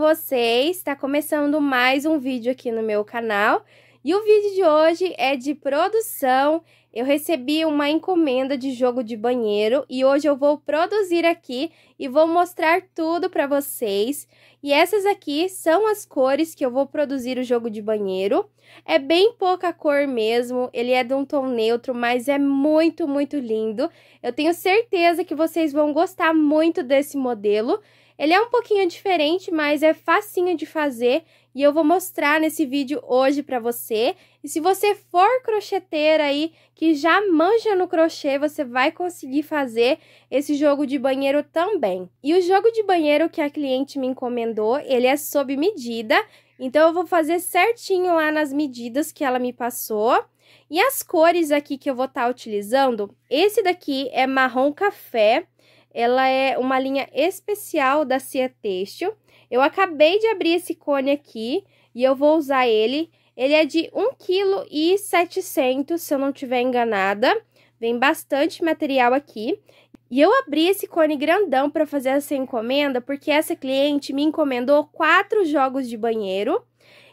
vocês? Está começando mais um vídeo aqui no meu canal. E o vídeo de hoje é de produção. Eu recebi uma encomenda de jogo de banheiro e hoje eu vou produzir aqui e vou mostrar tudo para vocês. E essas aqui são as cores que eu vou produzir o jogo de banheiro. É bem pouca cor mesmo, ele é de um tom neutro, mas é muito, muito lindo. Eu tenho certeza que vocês vão gostar muito desse modelo. Ele é um pouquinho diferente, mas é facinho de fazer e eu vou mostrar nesse vídeo hoje para você. E se você for crocheteira aí que já manja no crochê, você vai conseguir fazer esse jogo de banheiro também. E o jogo de banheiro que a cliente me encomendou, ele é sob medida, então eu vou fazer certinho lá nas medidas que ela me passou. E as cores aqui que eu vou estar tá utilizando, esse daqui é marrom café, ela é uma linha especial da Cia Têxtil. Eu acabei de abrir esse cone aqui e eu vou usar ele. Ele é de 1,7 kg, se eu não estiver enganada. Vem bastante material aqui. E eu abri esse cone grandão para fazer essa encomenda, porque essa cliente me encomendou quatro jogos de banheiro.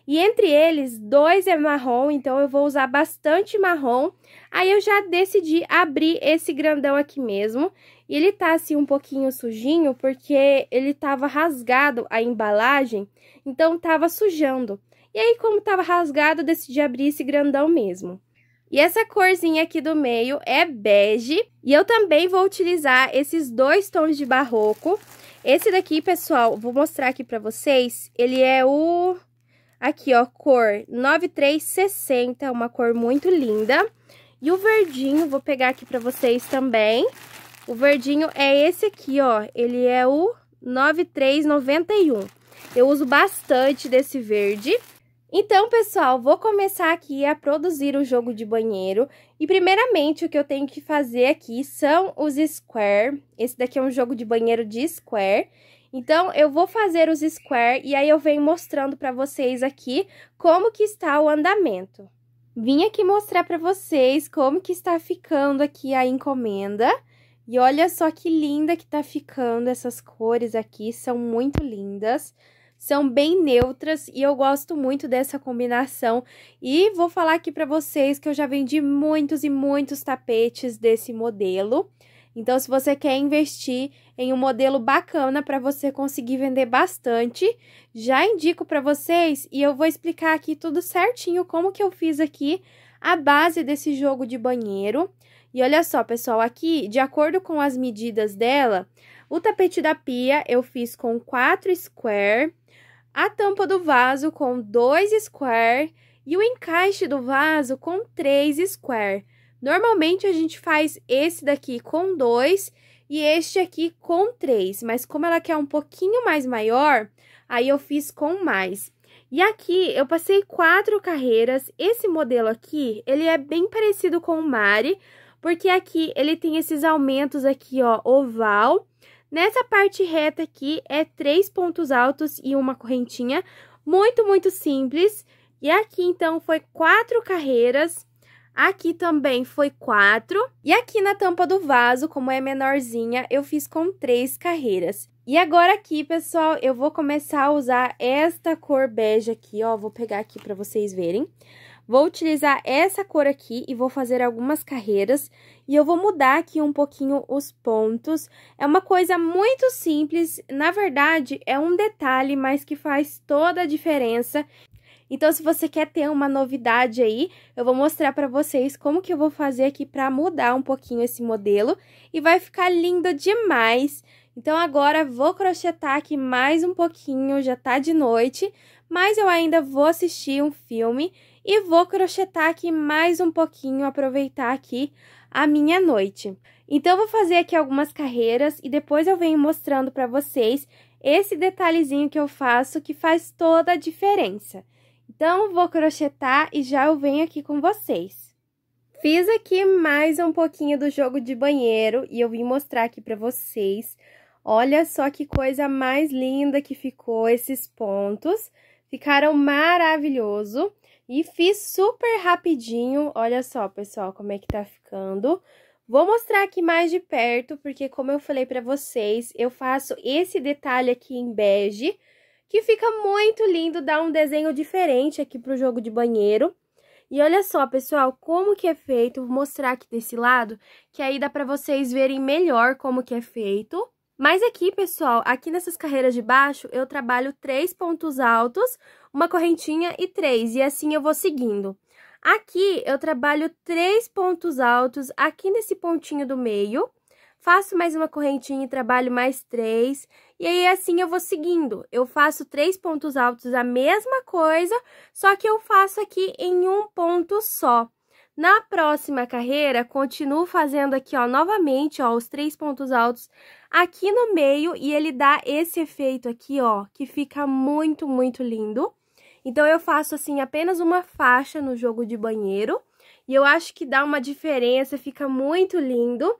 E entre eles, dois é marrom, então eu vou usar bastante marrom. Aí eu já decidi abrir esse grandão aqui mesmo. E ele tá assim um pouquinho sujinho porque ele tava rasgado a embalagem, então tava sujando. E aí, como tava rasgado, eu decidi abrir esse grandão mesmo. E essa corzinha aqui do meio é bege. E eu também vou utilizar esses dois tons de barroco. Esse daqui, pessoal, vou mostrar aqui pra vocês. Ele é o... Aqui, ó, cor 9360, uma cor muito linda. E o verdinho, vou pegar aqui pra vocês também. O verdinho é esse aqui, ó. Ele é o 9391. Eu uso bastante desse verde. Então, pessoal, vou começar aqui a produzir o jogo de banheiro. E primeiramente, o que eu tenho que fazer aqui são os square. Esse daqui é um jogo de banheiro de square. Então, eu vou fazer os square e aí eu venho mostrando para vocês aqui como que está o andamento. Vim aqui mostrar para vocês como que está ficando aqui a encomenda. E olha só que linda que tá ficando essas cores aqui, são muito lindas. São bem neutras e eu gosto muito dessa combinação. E vou falar aqui para vocês que eu já vendi muitos e muitos tapetes desse modelo. Então, se você quer investir em um modelo bacana para você conseguir vender bastante, já indico para vocês e eu vou explicar aqui tudo certinho como que eu fiz aqui a base desse jogo de banheiro. E olha só, pessoal, aqui, de acordo com as medidas dela, o tapete da pia eu fiz com 4 square, a tampa do vaso com 2 square e o encaixe do vaso com 3 square. Normalmente a gente faz esse daqui com 2 e este aqui com 3, mas como ela quer um pouquinho mais maior, aí eu fiz com mais. E aqui eu passei quatro carreiras, esse modelo aqui, ele é bem parecido com o Mari, porque aqui ele tem esses aumentos aqui, ó, oval. Nessa parte reta aqui é três pontos altos e uma correntinha, muito, muito simples. E aqui, então, foi quatro carreiras Aqui também foi 4. E aqui na tampa do vaso, como é menorzinha, eu fiz com três carreiras. E agora aqui, pessoal, eu vou começar a usar esta cor bege aqui, ó. Vou pegar aqui para vocês verem. Vou utilizar essa cor aqui e vou fazer algumas carreiras. E eu vou mudar aqui um pouquinho os pontos. É uma coisa muito simples, na verdade, é um detalhe, mas que faz toda a diferença. Então, se você quer ter uma novidade aí, eu vou mostrar para vocês como que eu vou fazer aqui para mudar um pouquinho esse modelo e vai ficar lindo demais. Então, agora vou crochetar aqui mais um pouquinho, já tá de noite, mas eu ainda vou assistir um filme e vou crochetar aqui mais um pouquinho, aproveitar aqui a minha noite. Então, eu vou fazer aqui algumas carreiras e depois eu venho mostrando para vocês esse detalhezinho que eu faço que faz toda a diferença. Então, vou crochetar e já eu venho aqui com vocês. Fiz aqui mais um pouquinho do jogo de banheiro e eu vim mostrar aqui pra vocês. Olha só que coisa mais linda que ficou esses pontos. Ficaram maravilhoso. E fiz super rapidinho. Olha só, pessoal, como é que tá ficando. Vou mostrar aqui mais de perto, porque como eu falei pra vocês, eu faço esse detalhe aqui em bege que fica muito lindo, dá um desenho diferente aqui pro jogo de banheiro. E olha só, pessoal, como que é feito, vou mostrar aqui desse lado, que aí dá pra vocês verem melhor como que é feito. Mas aqui, pessoal, aqui nessas carreiras de baixo, eu trabalho três pontos altos, uma correntinha e três, e assim eu vou seguindo. Aqui, eu trabalho três pontos altos aqui nesse pontinho do meio, faço mais uma correntinha e trabalho mais três, e aí, assim, eu vou seguindo. Eu faço três pontos altos a mesma coisa, só que eu faço aqui em um ponto só. Na próxima carreira, continuo fazendo aqui, ó, novamente, ó, os três pontos altos aqui no meio e ele dá esse efeito aqui, ó, que fica muito, muito lindo. Então, eu faço, assim, apenas uma faixa no jogo de banheiro e eu acho que dá uma diferença, fica muito lindo.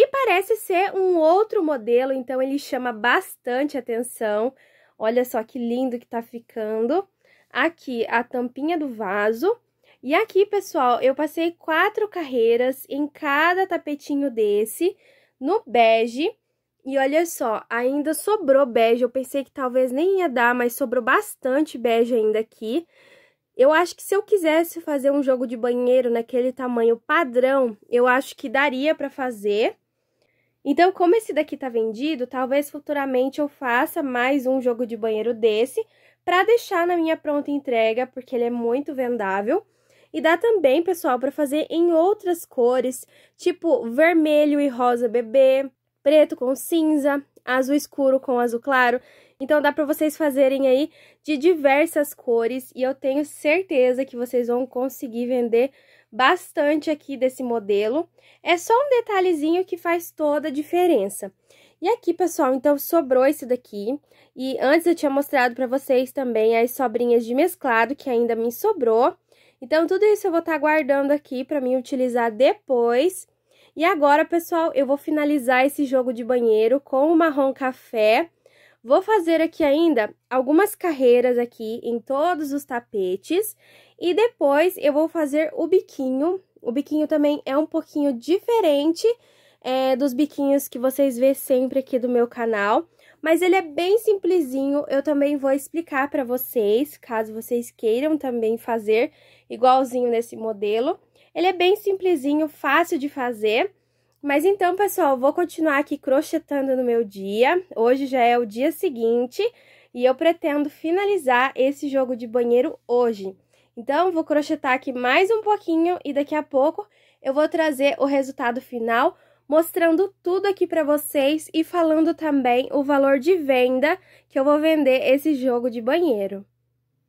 E parece ser um outro modelo, então ele chama bastante atenção. Olha só que lindo que tá ficando. Aqui a tampinha do vaso. E aqui, pessoal, eu passei quatro carreiras em cada tapetinho desse, no bege. E olha só, ainda sobrou bege, eu pensei que talvez nem ia dar, mas sobrou bastante bege ainda aqui. Eu acho que se eu quisesse fazer um jogo de banheiro naquele tamanho padrão, eu acho que daria para fazer. Então, como esse daqui tá vendido, talvez futuramente eu faça mais um jogo de banheiro desse para deixar na minha pronta entrega, porque ele é muito vendável. E dá também, pessoal, para fazer em outras cores, tipo vermelho e rosa bebê, preto com cinza, azul escuro com azul claro. Então dá para vocês fazerem aí de diversas cores e eu tenho certeza que vocês vão conseguir vender bastante aqui desse modelo. É só um detalhezinho que faz toda a diferença. E aqui, pessoal, então sobrou esse daqui. E antes eu tinha mostrado para vocês também as sobrinhas de mesclado que ainda me sobrou. Então, tudo isso eu vou estar tá guardando aqui para mim utilizar depois. E agora, pessoal, eu vou finalizar esse jogo de banheiro com o marrom café. Vou fazer aqui ainda algumas carreiras aqui em todos os tapetes. E depois eu vou fazer o biquinho. O biquinho também é um pouquinho diferente é, dos biquinhos que vocês vê sempre aqui do meu canal. Mas ele é bem simplesinho, eu também vou explicar para vocês, caso vocês queiram também fazer igualzinho nesse modelo. Ele é bem simplesinho, fácil de fazer. Mas então, pessoal, vou continuar aqui crochetando no meu dia. Hoje já é o dia seguinte e eu pretendo finalizar esse jogo de banheiro hoje. Então, vou crochetar aqui mais um pouquinho e daqui a pouco eu vou trazer o resultado final, mostrando tudo aqui para vocês e falando também o valor de venda que eu vou vender esse jogo de banheiro.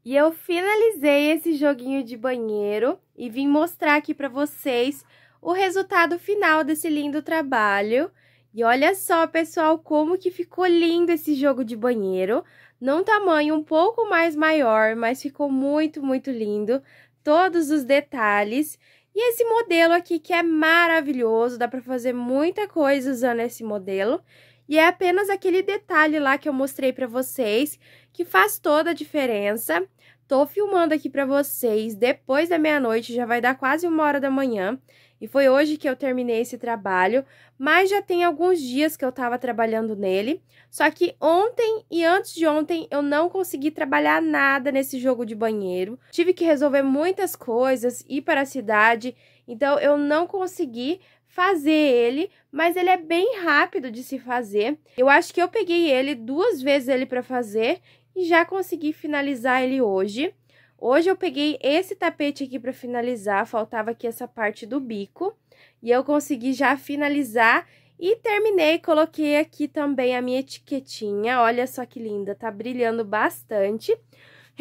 E eu finalizei esse joguinho de banheiro e vim mostrar aqui para vocês o resultado final desse lindo trabalho. E olha só, pessoal, como que ficou lindo esse jogo de banheiro. Num tamanho um pouco mais maior, mas ficou muito, muito lindo. Todos os detalhes. E esse modelo aqui que é maravilhoso, dá para fazer muita coisa usando esse modelo. E é apenas aquele detalhe lá que eu mostrei para vocês, que faz toda a diferença. Tô filmando aqui para vocês depois da meia-noite, já vai dar quase uma hora da manhã. E foi hoje que eu terminei esse trabalho, mas já tem alguns dias que eu estava trabalhando nele. Só que ontem e antes de ontem eu não consegui trabalhar nada nesse jogo de banheiro. Tive que resolver muitas coisas, ir para a cidade, então eu não consegui fazer ele, mas ele é bem rápido de se fazer. Eu acho que eu peguei ele duas vezes ele para fazer e já consegui finalizar ele hoje. Hoje eu peguei esse tapete aqui para finalizar, faltava aqui essa parte do bico, e eu consegui já finalizar e terminei, coloquei aqui também a minha etiquetinha, olha só que linda, tá brilhando bastante.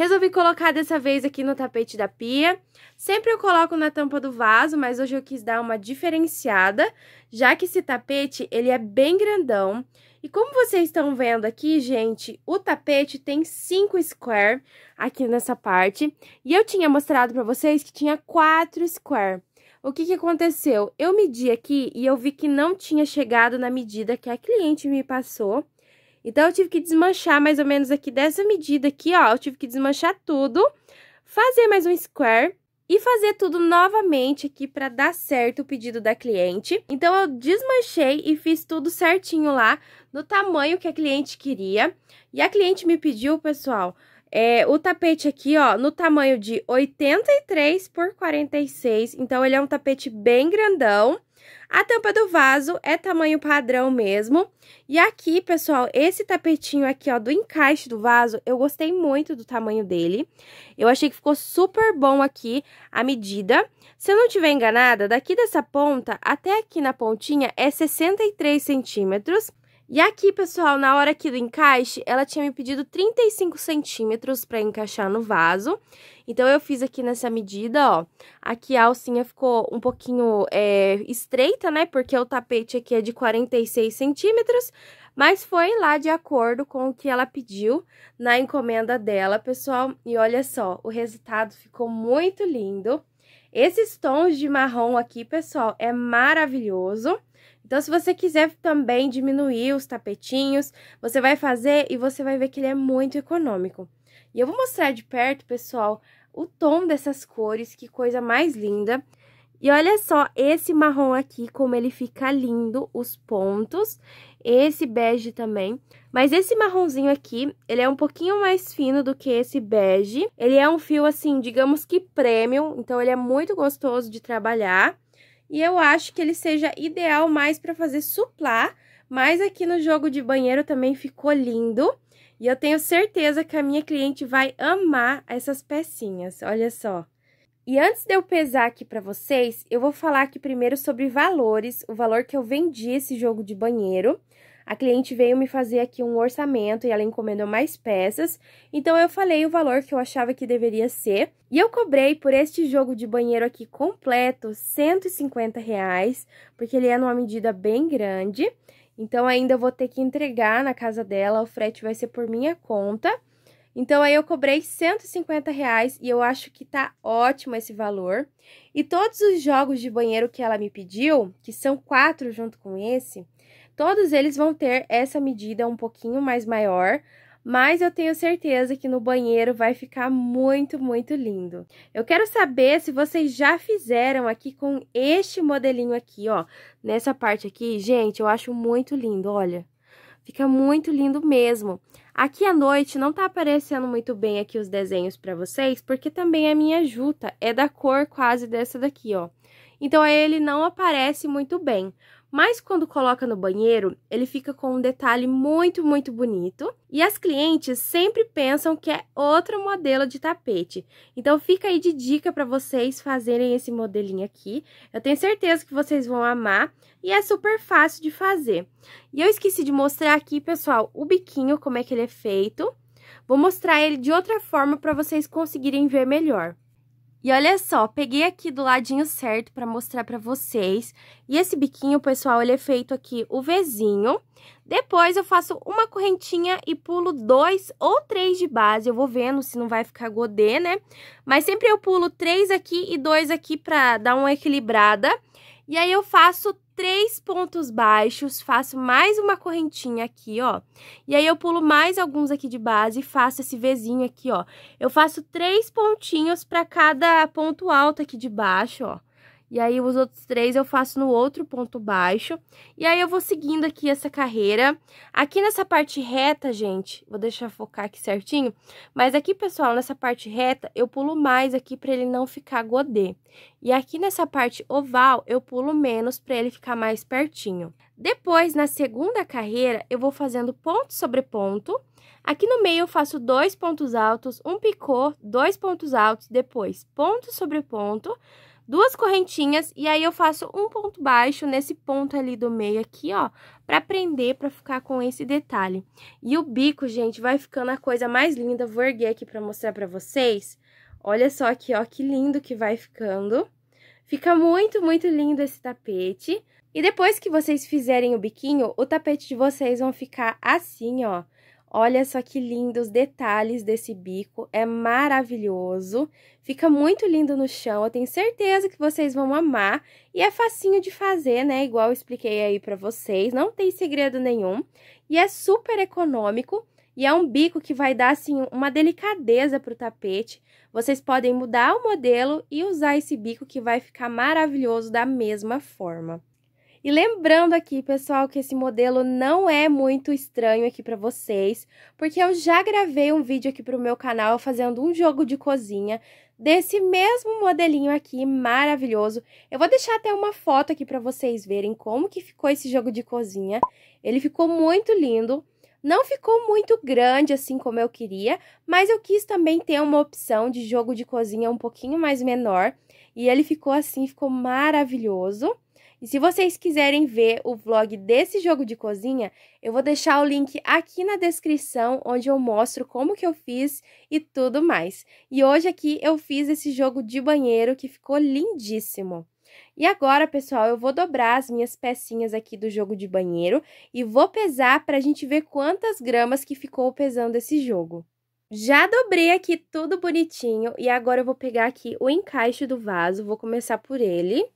Resolvi colocar dessa vez aqui no tapete da pia. Sempre eu coloco na tampa do vaso, mas hoje eu quis dar uma diferenciada, já que esse tapete, ele é bem grandão. E como vocês estão vendo aqui, gente, o tapete tem 5 square aqui nessa parte. E eu tinha mostrado para vocês que tinha 4 square. O que, que aconteceu? Eu medi aqui e eu vi que não tinha chegado na medida que a cliente me passou. Então, eu tive que desmanchar mais ou menos aqui dessa medida aqui, ó. Eu tive que desmanchar tudo, fazer mais um square e fazer tudo novamente aqui para dar certo o pedido da cliente. Então, eu desmanchei e fiz tudo certinho lá, no tamanho que a cliente queria. E a cliente me pediu, pessoal, é, o tapete aqui, ó, no tamanho de 83 por 46. Então, ele é um tapete bem grandão. A tampa do vaso é tamanho padrão mesmo. E aqui, pessoal, esse tapetinho aqui, ó, do encaixe do vaso, eu gostei muito do tamanho dele. Eu achei que ficou super bom aqui a medida. Se eu não estiver enganada, daqui dessa ponta até aqui na pontinha é 63 centímetros. E aqui, pessoal, na hora aqui do encaixe, ela tinha me pedido 35 centímetros para encaixar no vaso. Então, eu fiz aqui nessa medida, ó. Aqui a alcinha ficou um pouquinho é, estreita, né? Porque o tapete aqui é de 46 centímetros. Mas foi lá de acordo com o que ela pediu na encomenda dela, pessoal. E olha só, o resultado ficou muito lindo. Esses tons de marrom aqui, pessoal, é maravilhoso. Então, se você quiser também diminuir os tapetinhos, você vai fazer e você vai ver que ele é muito econômico. E eu vou mostrar de perto, pessoal, o tom dessas cores, que coisa mais linda. E olha só esse marrom aqui, como ele fica lindo, os pontos esse bege também. Mas esse marronzinho aqui, ele é um pouquinho mais fino do que esse bege. Ele é um fio, assim, digamos que premium, então ele é muito gostoso de trabalhar. E eu acho que ele seja ideal mais para fazer suplar, mas aqui no jogo de banheiro também ficou lindo. E eu tenho certeza que a minha cliente vai amar essas pecinhas, olha só. E antes de eu pesar aqui para vocês, eu vou falar aqui primeiro sobre valores, o valor que eu vendi esse jogo de banheiro. A cliente veio me fazer aqui um orçamento e ela encomendou mais peças, então eu falei o valor que eu achava que deveria ser. E eu cobrei por este jogo de banheiro aqui completo 150 reais, porque ele é numa medida bem grande. Então ainda vou ter que entregar na casa dela, o frete vai ser por minha conta. Então aí eu cobrei 150 reais e eu acho que tá ótimo esse valor. E todos os jogos de banheiro que ela me pediu, que são quatro junto com esse, Todos eles vão ter essa medida um pouquinho mais maior, mas eu tenho certeza que no banheiro vai ficar muito, muito lindo. Eu quero saber se vocês já fizeram aqui com este modelinho aqui, ó, nessa parte aqui. Gente, eu acho muito lindo, olha. Fica muito lindo mesmo. Aqui à noite não tá aparecendo muito bem aqui os desenhos para vocês, porque também a minha juta é da cor quase dessa daqui, ó. Então ele não aparece muito bem. Mas quando coloca no banheiro, ele fica com um detalhe muito, muito bonito. E as clientes sempre pensam que é outro modelo de tapete. Então fica aí de dica para vocês fazerem esse modelinho aqui. Eu tenho certeza que vocês vão amar e é super fácil de fazer. E eu esqueci de mostrar aqui, pessoal, o biquinho, como é que ele é feito. Vou mostrar ele de outra forma para vocês conseguirem ver melhor. E olha só, peguei aqui do ladinho certo para mostrar para vocês. E esse biquinho, pessoal, ele é feito aqui o Vzinho. Depois eu faço uma correntinha e pulo dois ou três de base. Eu vou vendo se não vai ficar godê, né? Mas sempre eu pulo três aqui e dois aqui para dar uma equilibrada. E aí eu faço três pontos baixos, faço mais uma correntinha aqui, ó. E aí eu pulo mais alguns aqui de base e faço esse Vzinho aqui, ó. Eu faço três pontinhos para cada ponto alto aqui de baixo, ó. E aí, os outros três eu faço no outro ponto baixo. E aí, eu vou seguindo aqui essa carreira. Aqui nessa parte reta, gente, vou deixar focar aqui certinho. Mas aqui, pessoal, nessa parte reta, eu pulo mais aqui para ele não ficar godê. E aqui nessa parte oval, eu pulo menos para ele ficar mais pertinho. Depois, na segunda carreira, eu vou fazendo ponto sobre ponto. Aqui no meio eu faço dois pontos altos, um picô, dois pontos altos, depois ponto sobre ponto duas correntinhas e aí eu faço um ponto baixo nesse ponto ali do meio aqui, ó, pra prender, pra ficar com esse detalhe. E o bico, gente, vai ficando a coisa mais linda, vou erguer aqui pra mostrar pra vocês. Olha só aqui, ó, que lindo que vai ficando. Fica muito, muito lindo esse tapete. E depois que vocês fizerem o biquinho, o tapete de vocês vão ficar assim, ó. Olha só que lindo os detalhes desse bico, é maravilhoso. Fica muito lindo no chão, eu tenho certeza que vocês vão amar. E é facinho de fazer, né, igual eu expliquei aí pra vocês, não tem segredo nenhum. E é super econômico. E é um bico que vai dar, assim, uma delicadeza para o tapete. Vocês podem mudar o modelo e usar esse bico que vai ficar maravilhoso da mesma forma. E lembrando aqui, pessoal, que esse modelo não é muito estranho aqui para vocês, porque eu já gravei um vídeo aqui pro meu canal fazendo um jogo de cozinha desse mesmo modelinho aqui, maravilhoso. Eu vou deixar até uma foto aqui para vocês verem como que ficou esse jogo de cozinha. Ele ficou muito lindo. Não ficou muito grande assim como eu queria, mas eu quis também ter uma opção de jogo de cozinha um pouquinho mais menor. E ele ficou assim, ficou maravilhoso. E se vocês quiserem ver o vlog desse jogo de cozinha, eu vou deixar o link aqui na descrição, onde eu mostro como que eu fiz e tudo mais. E hoje aqui eu fiz esse jogo de banheiro que ficou lindíssimo. E agora, pessoal, eu vou dobrar as minhas pecinhas aqui do jogo de banheiro e vou pesar para a gente ver quantas gramas que ficou pesando esse jogo. Já dobrei aqui tudo bonitinho e agora eu vou pegar aqui o encaixe do vaso, vou começar por ele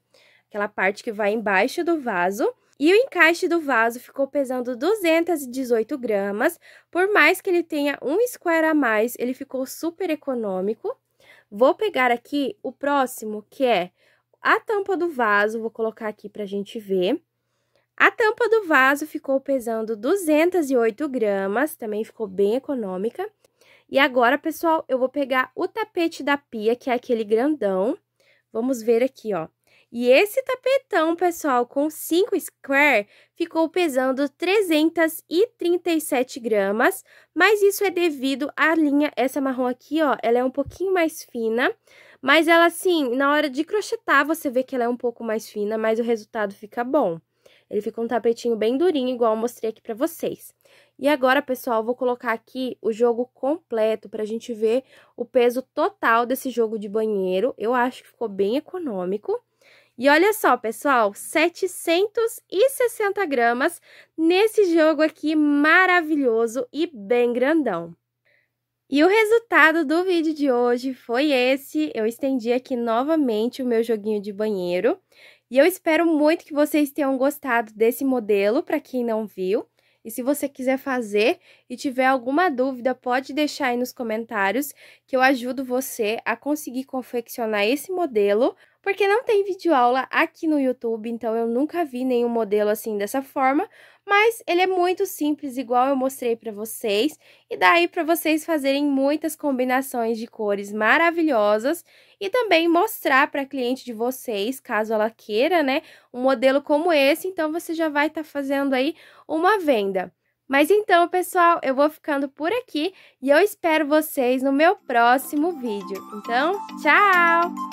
aquela parte que vai embaixo do vaso. E o encaixe do vaso ficou pesando 218 gramas. Por mais que ele tenha um square a mais, ele ficou super econômico. Vou pegar aqui o próximo, que é a tampa do vaso. Vou colocar aqui pra gente ver. A tampa do vaso ficou pesando 208 gramas, também ficou bem econômica. E agora, pessoal, eu vou pegar o tapete da pia, que é aquele grandão. Vamos ver aqui, ó. E esse tapetão, pessoal, com 5 square, ficou pesando 337 gramas, mas isso é devido à linha, essa marrom aqui, ó, ela é um pouquinho mais fina, mas ela, assim, na hora de crochetar, você vê que ela é um pouco mais fina, mas o resultado fica bom. Ele fica um tapetinho bem durinho, igual eu mostrei aqui pra vocês. E agora, pessoal, vou colocar aqui o jogo completo pra gente ver o peso total desse jogo de banheiro. Eu acho que ficou bem econômico. E olha só, pessoal, 760 gramas nesse jogo aqui maravilhoso e bem grandão. E o resultado do vídeo de hoje foi esse. Eu estendi aqui novamente o meu joguinho de banheiro. E eu espero muito que vocês tenham gostado desse modelo, para quem não viu. E se você quiser fazer e tiver alguma dúvida, pode deixar aí nos comentários que eu ajudo você a conseguir confeccionar esse modelo porque não tem vídeo aula aqui no YouTube, então eu nunca vi nenhum modelo assim dessa forma, mas ele é muito simples, igual eu mostrei para vocês, e daí para vocês fazerem muitas combinações de cores maravilhosas e também mostrar para a cliente de vocês, caso ela queira, né, um modelo como esse, então você já vai estar tá fazendo aí uma venda. Mas então, pessoal, eu vou ficando por aqui e eu espero vocês no meu próximo vídeo. Então, tchau!